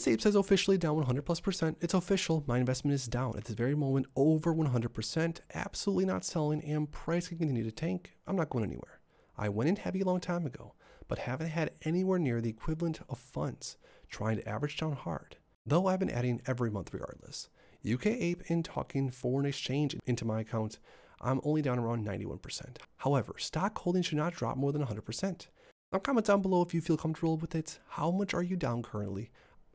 This ape says officially down 100 plus percent. It's official. My investment is down at this very moment over 100%. Absolutely not selling and price can continue to tank. I'm not going anywhere. I went in heavy a long time ago, but haven't had anywhere near the equivalent of funds trying to average down hard. Though I've been adding every month regardless. UK Ape and talking foreign exchange into my account, I'm only down around 91%. However, stock holding should not drop more than 100%. Now comment down below if you feel comfortable with it. How much are you down currently?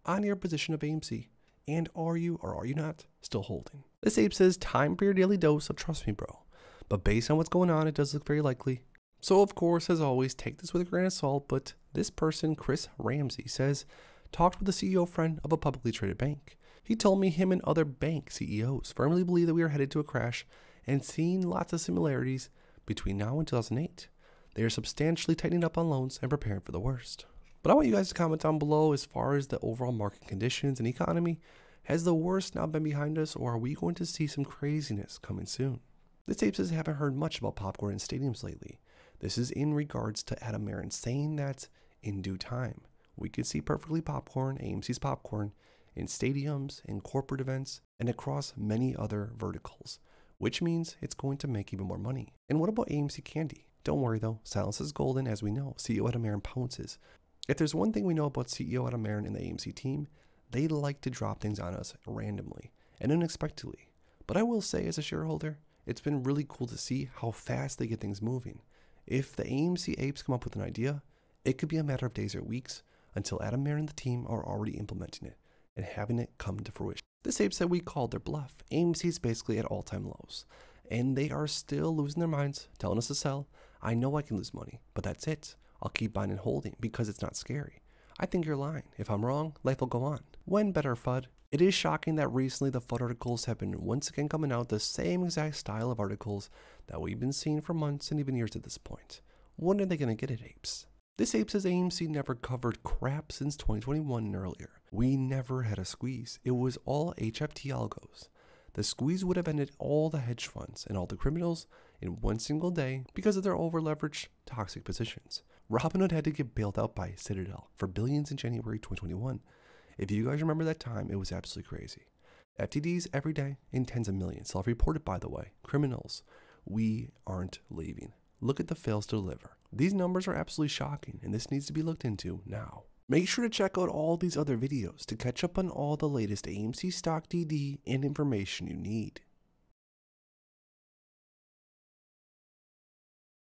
on your position of AMC. And are you or are you not still holding? This ape says time for your daily dose of trust me bro. But based on what's going on, it does look very likely. So of course, as always, take this with a grain of salt, but this person, Chris Ramsey, says, talked with a CEO friend of a publicly traded bank. He told me him and other bank CEOs firmly believe that we are headed to a crash and seeing lots of similarities between now and 2008. They are substantially tightening up on loans and preparing for the worst. But I want you guys to comment down below as far as the overall market conditions and economy. Has the worst now been behind us, or are we going to see some craziness coming soon? The tape says haven't heard much about popcorn in stadiums lately. This is in regards to Adam Marin saying that in due time, we could see perfectly popcorn, AMC's popcorn, in stadiums, in corporate events, and across many other verticals, which means it's going to make even more money. And what about AMC candy? Don't worry though, silence is golden as we know. CEO Adam Marin pounces if there's one thing we know about CEO Adam Marin and the AMC team, they like to drop things on us randomly and unexpectedly. But I will say, as a shareholder, it's been really cool to see how fast they get things moving. If the AMC apes come up with an idea, it could be a matter of days or weeks until Adam Marin and the team are already implementing it and having it come to fruition. This apes that we called their bluff, AMC is basically at all time lows, and they are still losing their minds, telling us to sell. I know I can lose money, but that's it. I'll keep buying and holding because it's not scary. I think you're lying. If I'm wrong, life will go on. When better FUD? It is shocking that recently the FUD articles have been once again coming out the same exact style of articles that we've been seeing for months and even years at this point. When are they going to get it, apes? This ape says AMC never covered crap since 2021 and earlier. We never had a squeeze. It was all HFT algos the squeeze would have ended all the hedge funds and all the criminals in one single day because of their overleveraged, toxic positions. Robinhood had to get bailed out by Citadel for billions in January 2021. If you guys remember that time, it was absolutely crazy. FTDs every day in tens of millions, self reported by the way, criminals. We aren't leaving. Look at the fails to deliver. These numbers are absolutely shocking, and this needs to be looked into now. Make sure to check out all these other videos to catch up on all the latest AMC stock DD and information you need.